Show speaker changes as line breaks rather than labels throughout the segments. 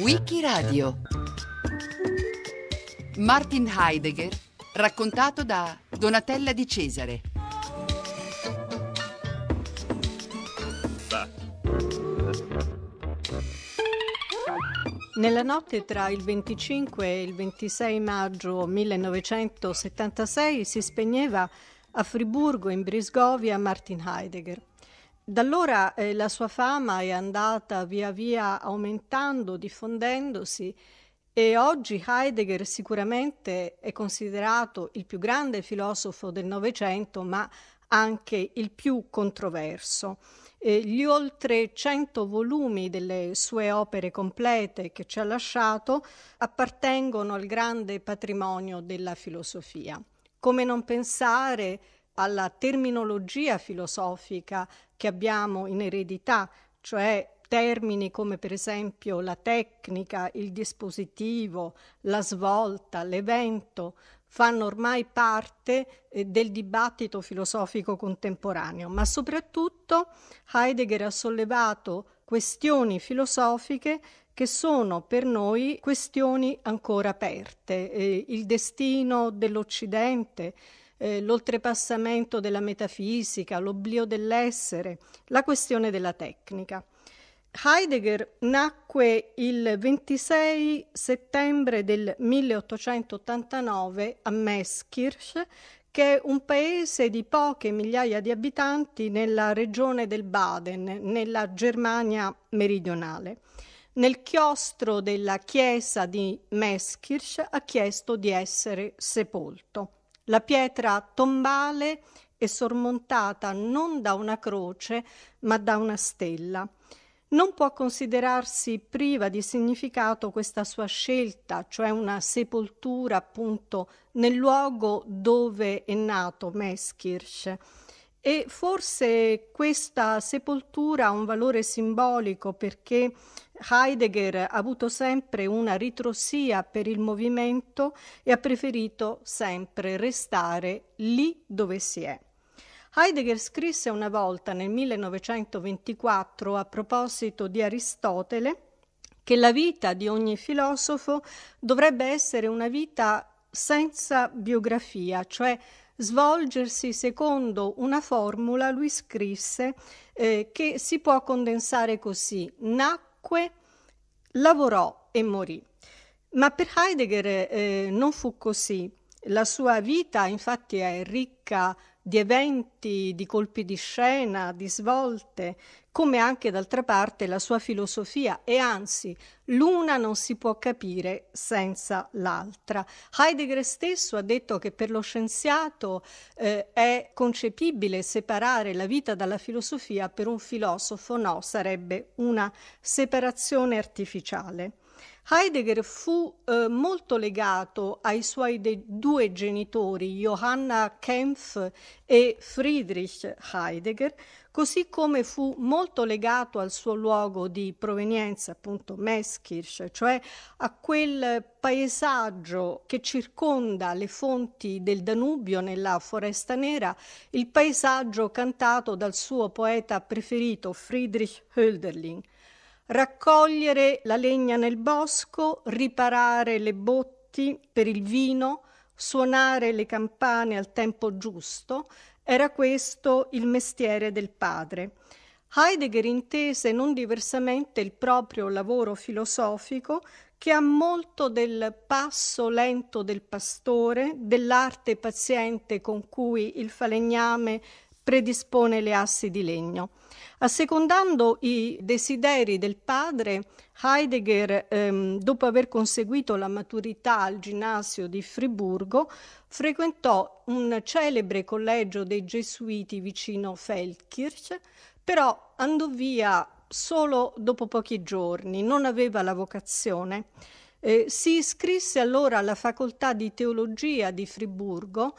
Wikiradio Martin Heidegger raccontato da Donatella Di Cesare
Nella notte tra il 25 e il 26 maggio 1976 si spegneva a Friburgo in Brisgovia Martin Heidegger. Da allora eh, la sua fama è andata via via aumentando, diffondendosi e oggi Heidegger sicuramente è considerato il più grande filosofo del Novecento, ma anche il più controverso. Eh, gli oltre 100 volumi delle sue opere complete che ci ha lasciato appartengono al grande patrimonio della filosofia. Come non pensare alla terminologia filosofica che abbiamo in eredità, cioè termini come per esempio la tecnica, il dispositivo, la svolta, l'evento, fanno ormai parte eh, del dibattito filosofico contemporaneo, ma soprattutto Heidegger ha sollevato questioni filosofiche che sono per noi questioni ancora aperte, eh, il destino dell'Occidente, eh, l'oltrepassamento della metafisica, l'oblio dell'essere, la questione della tecnica. Heidegger nacque il 26 settembre del 1889 a Meskirch, che è un paese di poche migliaia di abitanti nella regione del Baden, nella Germania meridionale. Nel chiostro della chiesa di Meskirch ha chiesto di essere sepolto. La pietra tombale è sormontata non da una croce, ma da una stella. Non può considerarsi priva di significato questa sua scelta, cioè una sepoltura appunto nel luogo dove è nato Meskirch. E forse questa sepoltura ha un valore simbolico perché Heidegger ha avuto sempre una ritrosia per il movimento e ha preferito sempre restare lì dove si è. Heidegger scrisse una volta nel 1924 a proposito di Aristotele che la vita di ogni filosofo dovrebbe essere una vita senza biografia, cioè svolgersi secondo una formula, lui scrisse, eh, che si può condensare così, nacque nacque, lavorò e morì. Ma per Heidegger eh, non fu così. La sua vita infatti è ricca di eventi, di colpi di scena, di svolte come anche d'altra parte la sua filosofia, e anzi l'una non si può capire senza l'altra. Heidegger stesso ha detto che per lo scienziato eh, è concepibile separare la vita dalla filosofia, per un filosofo no, sarebbe una separazione artificiale. Heidegger fu eh, molto legato ai suoi due genitori, Johanna Kempf e Friedrich Heidegger, così come fu molto legato al suo luogo di provenienza, appunto Meskirch, cioè a quel paesaggio che circonda le fonti del Danubio nella Foresta Nera, il paesaggio cantato dal suo poeta preferito Friedrich Hölderlin. Raccogliere la legna nel bosco, riparare le botti per il vino, suonare le campane al tempo giusto, era questo il mestiere del padre. Heidegger intese non diversamente il proprio lavoro filosofico che ha molto del passo lento del pastore, dell'arte paziente con cui il falegname predispone le assi di legno. Assecondando i desideri del padre, Heidegger, ehm, dopo aver conseguito la maturità al ginnasio di Friburgo, frequentò un celebre collegio dei gesuiti vicino Feldkirch, però andò via solo dopo pochi giorni, non aveva la vocazione. Eh, si iscrisse allora alla facoltà di teologia di Friburgo,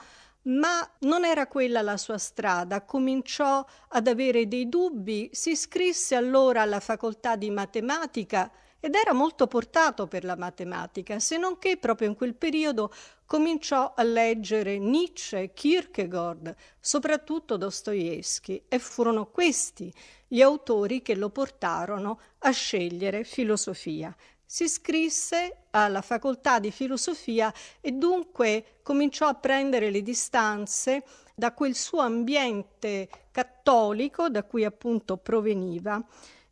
ma non era quella la sua strada, cominciò ad avere dei dubbi, si iscrisse allora alla facoltà di matematica ed era molto portato per la matematica, se non che proprio in quel periodo cominciò a leggere Nietzsche, Kierkegaard, soprattutto Dostoevsky e furono questi gli autori che lo portarono a scegliere filosofia. Si iscrisse alla facoltà di filosofia e dunque cominciò a prendere le distanze da quel suo ambiente cattolico da cui appunto proveniva.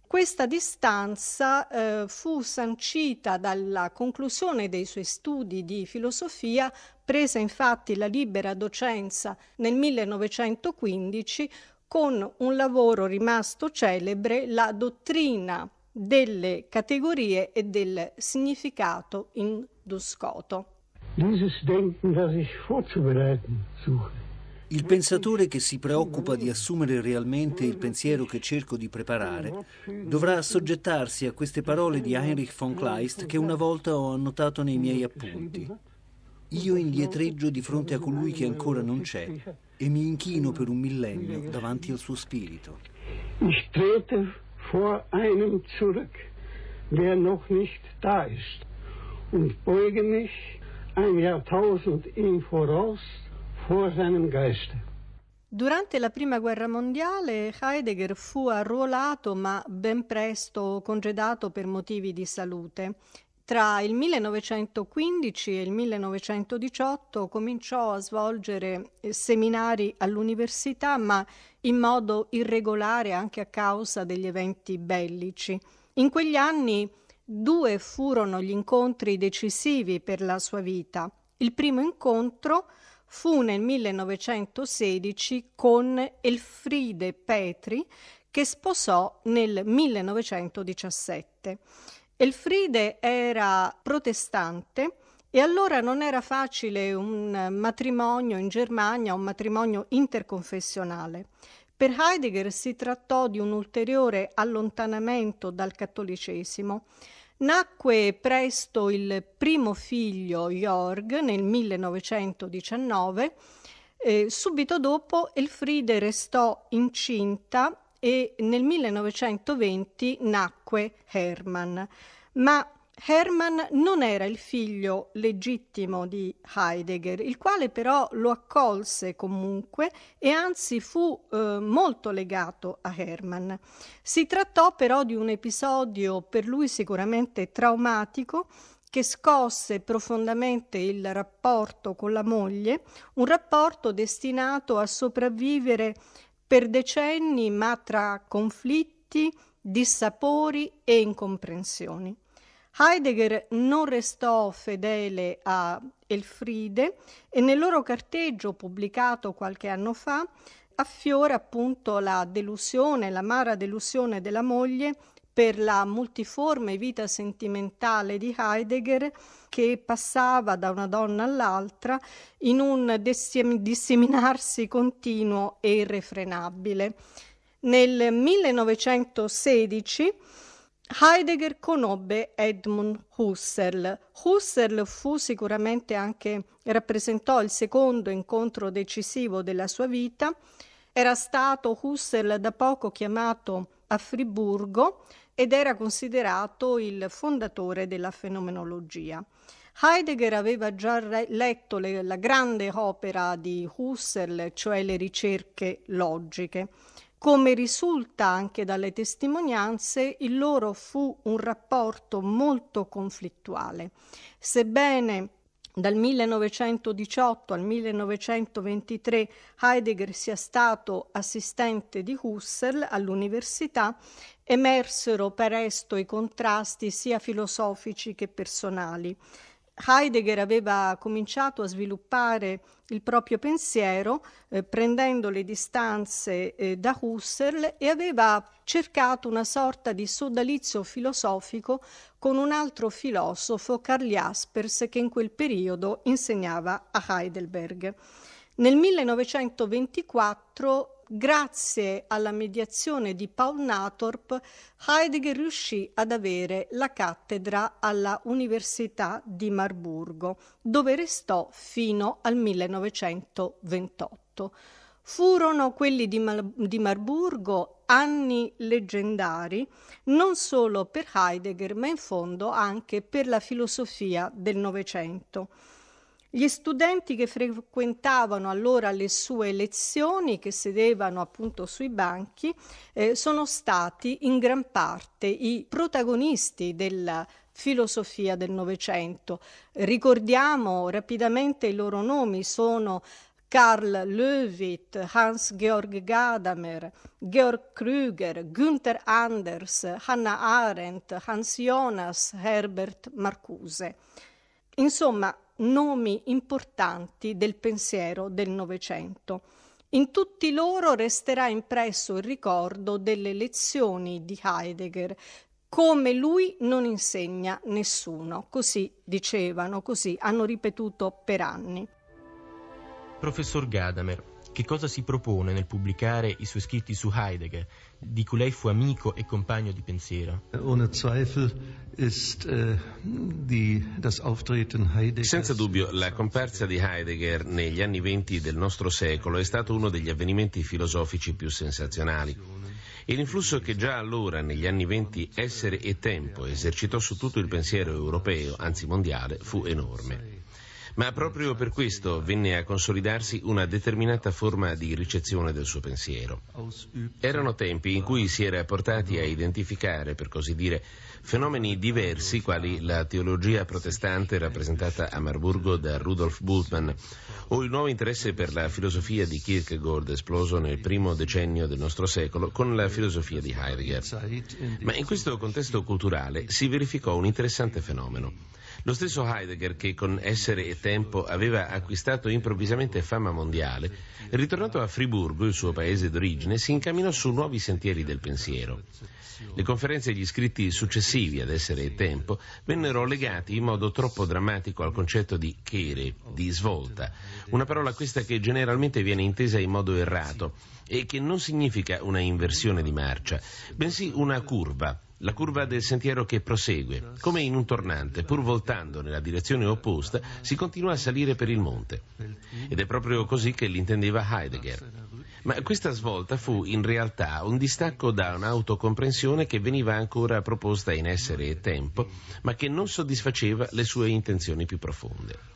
Questa distanza eh, fu sancita dalla conclusione dei suoi studi di filosofia, presa infatti la libera docenza nel 1915 con un lavoro rimasto celebre, La dottrina delle categorie e del significato in Duskoto.
Il
pensatore che si preoccupa di assumere realmente il pensiero che cerco di preparare dovrà assoggettarsi a queste parole di Heinrich von Kleist che una volta ho annotato nei miei appunti. Io indietreggio di fronte a colui che ancora non c'è e mi inchino per un millennio davanti al suo spirito. Ich trete vor
einem zurück, der noch nicht da ist, und beuge mich ein Jahrtausend im Voraus vor seinem Geiste.
Durante la Prima Guerra Mondiale Heidegger fu arruolato ma ben presto congedato per motivi di salute Tra il 1915 e il 1918 cominciò a svolgere eh, seminari all'università, ma in modo irregolare anche a causa degli eventi bellici. In quegli anni due furono gli incontri decisivi per la sua vita. Il primo incontro fu nel 1916 con Elfride Petri, che sposò nel 1917. Elfride era protestante e allora non era facile un matrimonio in Germania, un matrimonio interconfessionale. Per Heidegger si trattò di un ulteriore allontanamento dal cattolicesimo. Nacque presto il primo figlio Jorg nel 1919. Eh, subito dopo Elfride restò incinta e nel 1920 nacque Hermann. Ma Hermann non era il figlio legittimo di Heidegger, il quale però lo accolse comunque e anzi fu eh, molto legato a Hermann. Si trattò però di un episodio per lui sicuramente traumatico che scosse profondamente il rapporto con la moglie, un rapporto destinato a sopravvivere per decenni, ma tra conflitti, dissapori e incomprensioni. Heidegger non restò fedele a Elfride e nel loro carteggio pubblicato qualche anno fa affiora appunto la delusione, l'amara delusione della moglie per la multiforme vita sentimentale di Heidegger che passava da una donna all'altra in un disseminarsi continuo e irrefrenabile. Nel 1916 Heidegger conobbe Edmund Husserl. Husserl fu sicuramente anche rappresentò il secondo incontro decisivo della sua vita. Era stato Husserl da poco chiamato a Friburgo ed era considerato il fondatore della fenomenologia. Heidegger aveva già re- letto le, la grande opera di Husserl, cioè le ricerche logiche. Come risulta anche dalle testimonianze, il loro fu un rapporto molto conflittuale. Sebbene dal 1918 al 1923 Heidegger sia stato assistente di Husserl all'università, emersero presto i contrasti sia filosofici che personali. Heidegger aveva cominciato a sviluppare il proprio pensiero eh, prendendo le distanze eh, da Husserl e aveva cercato una sorta di sodalizio filosofico con un altro filosofo, Karl Jaspers, che in quel periodo insegnava a Heidelberg. Nel 1924 grazie alla mediazione di Paul Natorp, Heidegger riuscì ad avere la cattedra alla Università di Marburgo, dove restò fino al 1928. Furono quelli di, Mar- di Marburgo anni leggendari, non solo per Heidegger, ma in fondo anche per la filosofia del Novecento. Gli studenti che frequentavano allora le sue lezioni, che sedevano appunto sui banchi, eh, sono stati in gran parte i protagonisti della filosofia del Novecento. Ricordiamo rapidamente i loro nomi, sono Karl Löwit, Hans-Georg Gadamer, Georg Krüger, Günther Anders, Hannah Arendt, Hans Jonas, Herbert Marcuse. Insomma, nomi importanti del pensiero del Novecento. In tutti loro resterà impresso il ricordo delle lezioni di Heidegger, come lui non insegna nessuno. Così dicevano, così hanno ripetuto per anni.
Professor Gadamer, che cosa si propone nel pubblicare i suoi scritti su Heidegger, di cui lei fu amico e compagno di pensiero? Äh, Senza dubbio, la comparsa di Heidegger negli anni venti del nostro secolo è stato uno degli avvenimenti filosofici più sensazionali. E l'influsso che già allora, negli anni venti, essere e tempo esercitò su tutto il pensiero europeo, anzi mondiale, fu enorme ma proprio per questo venne a consolidarsi una determinata forma di ricezione del suo pensiero. Erano tempi in cui si era portati a identificare, per così dire, fenomeni diversi quali la teologia protestante rappresentata a Marburgo da Rudolf Bultmann o il nuovo interesse per la filosofia di Kierkegaard esploso nel primo decennio del nostro secolo con la filosofia di Heidegger. Ma in questo contesto culturale si verificò un interessante fenomeno. Lo stesso Heidegger, che con Essere e Tempo aveva acquistato improvvisamente fama mondiale, ritornato a Friburgo, il suo paese d'origine, si incamminò su nuovi sentieri del pensiero. Le conferenze e gli scritti successivi ad Essere e Tempo vennero legati in modo troppo drammatico al concetto di chere, di svolta, una parola questa che generalmente viene intesa in modo errato e che non significa una inversione di marcia, bensì una curva, la curva del sentiero che prosegue. Come in un tornante, pur voltando nella direzione opposta, si continua a salire per il monte. Ed è proprio così che l'intendeva Heidegger. Ma questa svolta fu in realtà un distacco da un'autocomprensione che veniva ancora proposta in essere e tempo, ma che non soddisfaceva le sue intenzioni più profonde.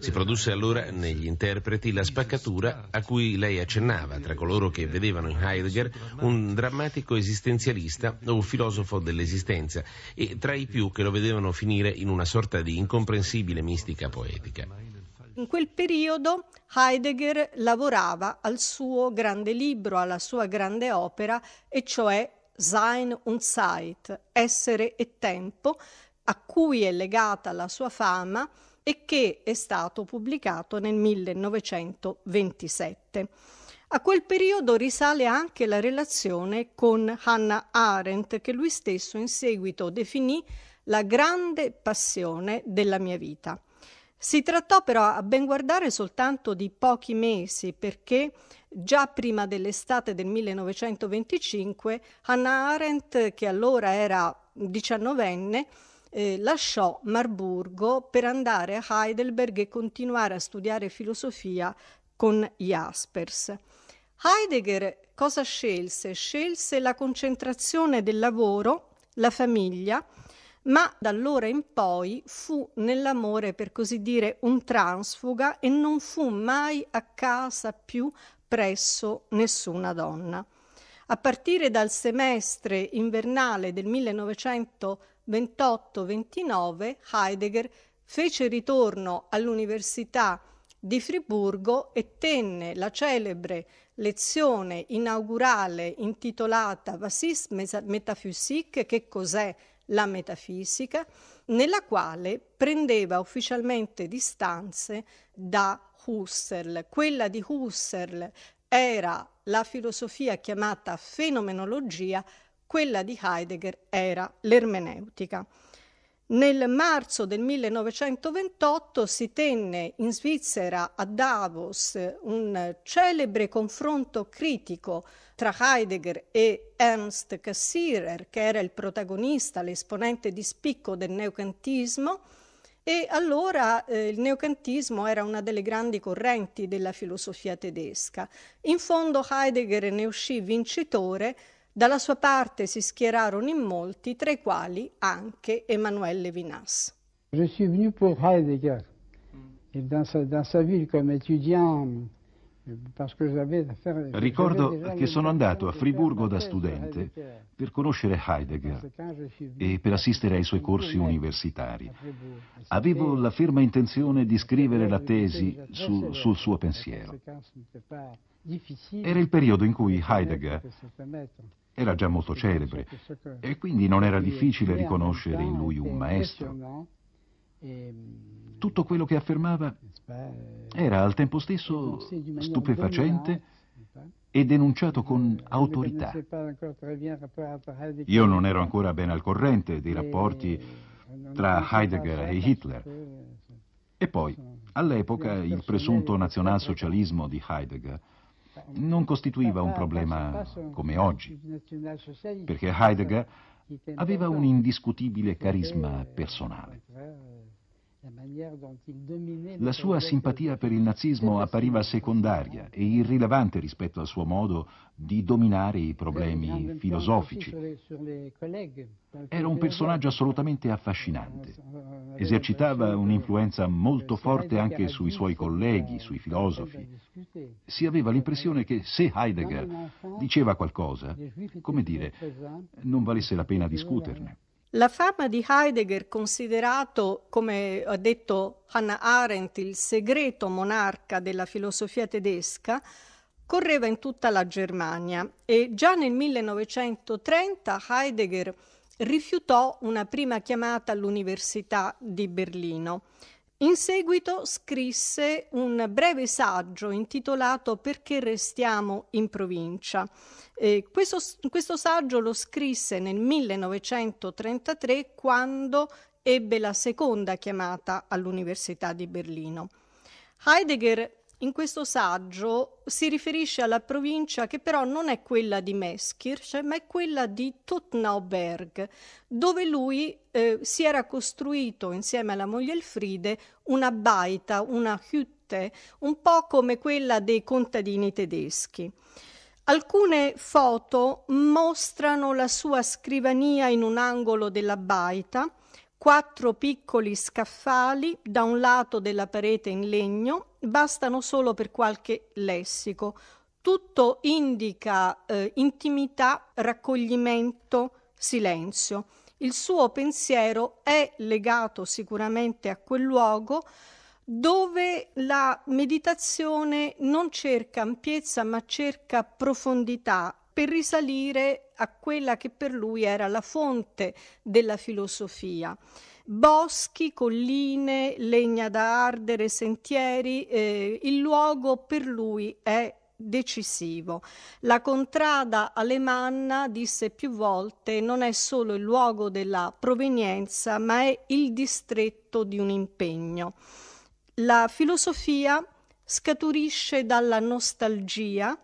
Si produsse allora negli interpreti la spaccatura a cui lei accennava tra coloro che vedevano in Heidegger un drammatico esistenzialista o filosofo dell'esistenza e tra i più che lo vedevano finire in una sorta di incomprensibile mistica poetica.
In quel periodo Heidegger lavorava al suo grande libro, alla sua grande opera, e cioè Sein und Zeit, essere e tempo, a cui è legata la sua fama e che è stato pubblicato nel 1927. A quel periodo risale anche la relazione con Hannah Arendt, che lui stesso in seguito definì la grande passione della mia vita. Si trattò però a ben guardare soltanto di pochi mesi perché già prima dell'estate del 1925 Hannah Arendt, che allora era diciannovenne, eh, lasciò Marburgo per andare a Heidelberg e continuare a studiare filosofia con Jaspers. Heidegger cosa scelse? Scelse la concentrazione del lavoro, la famiglia, ma da allora in poi fu nell'amore, per così dire, un transfuga e non fu mai a casa più presso nessuna donna. A partire dal semestre invernale del 1900 28-29 Heidegger fece ritorno all'Università di Friburgo e tenne la celebre lezione inaugurale intitolata Was ist Metaphysik? Che cos'è la metafisica? nella quale prendeva ufficialmente distanze da Husserl. Quella di Husserl era la filosofia chiamata fenomenologia quella di Heidegger era l'ermeneutica. Nel marzo del 1928 si tenne in Svizzera a Davos un celebre confronto critico tra Heidegger e Ernst Cassirer, che era il protagonista, l'esponente di spicco del neocantismo. E allora eh, il neocantismo era una delle grandi correnti della filosofia tedesca. In fondo Heidegger ne uscì vincitore dalla sua parte si schierarono in molti, tra i quali anche Emanuele Levinas.
Je suis venu pour Heidegger. dans sa, dans sa ville comme étudiant, Ricordo che sono andato a Friburgo da studente per conoscere Heidegger e per assistere ai suoi corsi universitari. Avevo la ferma intenzione di scrivere la tesi su, sul suo pensiero. Era il periodo in cui Heidegger era già molto celebre e quindi non era difficile riconoscere in lui un maestro. Ehm, Tutto quello che affermava era al tempo stesso stupefacente e denunciato con eh, autorità. Io non ero ancora ben al corrente dei eh, rapporti tra Heidegger e Hitler. E poi, all'epoca, il presunto nazionalsocialismo di Heidegger non costituiva un problema come oggi, perché Heidegger aveva un indiscutibile carisma personale. La sua simpatia per il nazismo appariva secondaria e irrilevante rispetto al suo modo di dominare i problemi filosofici. Era un personaggio assolutamente affascinante. Eh, eh, eh, Esercitava un'influenza molto forte anche sui suoi colleghi, sui filosofi. Si aveva l'impressione che se Heidegger diceva qualcosa, come dire, non valesse la pena discuterne.
La fama di Heidegger, considerato, come ha detto Hannah Arendt, il segreto monarca della filosofia tedesca, correva in tutta la Germania e già nel 1930 Heidegger rifiutò una prima chiamata all'Università di Berlino. In seguito scrisse un breve saggio intitolato Perché restiamo in provincia eh, questo, questo saggio lo scrisse nel 1933 quando ebbe la seconda chiamata all'Università di Berlino. Heidegger in questo saggio si riferisce alla provincia che però non è quella di Meskirch, cioè, ma è quella di Tottenauberg, dove lui eh, si era costruito insieme alla moglie Elfride una baita, una hütte, un po' come quella dei contadini tedeschi. Alcune foto mostrano la sua scrivania in un angolo della baita, quattro piccoli scaffali da un lato della parete in legno, bastano solo per qualche lessico. Tutto indica eh, intimità, raccoglimento, silenzio. Il suo pensiero è legato sicuramente a quel luogo, dove la meditazione non cerca ampiezza ma cerca profondità per risalire a quella che per lui era la fonte della filosofia. Boschi, colline, legna da ardere, sentieri, eh, il luogo per lui è decisivo. La contrada alemanna, disse più volte, non è solo il luogo della provenienza, ma è il distretto di un impegno. La filosofia scaturisce dalla nostalgia,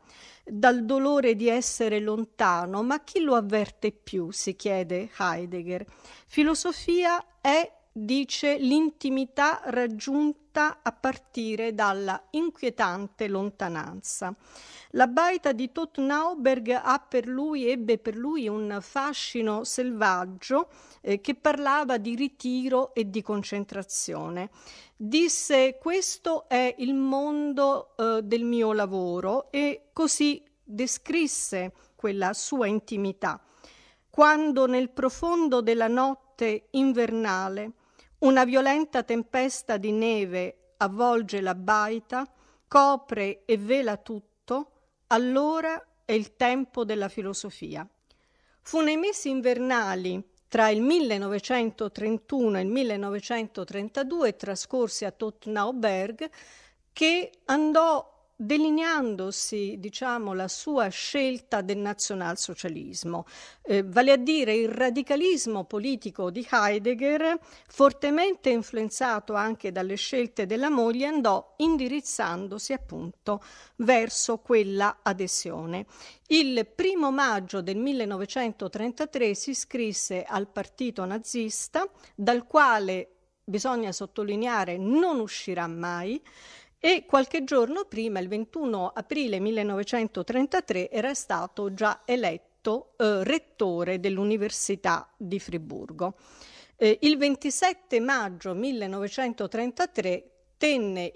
dal dolore di essere lontano, ma chi lo avverte più? si chiede Heidegger. Filosofia è dice l'intimità raggiunta a partire dalla inquietante lontananza. La baita di Tot Nauberg per lui, ebbe per lui un fascino selvaggio eh, che parlava di ritiro e di concentrazione. Disse questo è il mondo eh, del mio lavoro e così descrisse quella sua intimità. Quando nel profondo della notte invernale una violenta tempesta di neve avvolge la baita, copre e vela tutto, allora è il tempo della filosofia. Fu nei mesi invernali tra il 1931 e il 1932 trascorsi a Tottenauberg che andò delineandosi diciamo, la sua scelta del nazionalsocialismo, eh, vale a dire il radicalismo politico di Heidegger, fortemente influenzato anche dalle scelte della moglie, andò indirizzandosi appunto verso quella adesione. Il primo maggio del 1933 si iscrisse al partito nazista, dal quale bisogna sottolineare non uscirà mai e qualche giorno prima, il 21 aprile 1933, era stato già eletto eh, rettore dell'Università di Friburgo. Eh, il 27 maggio 1933 tenne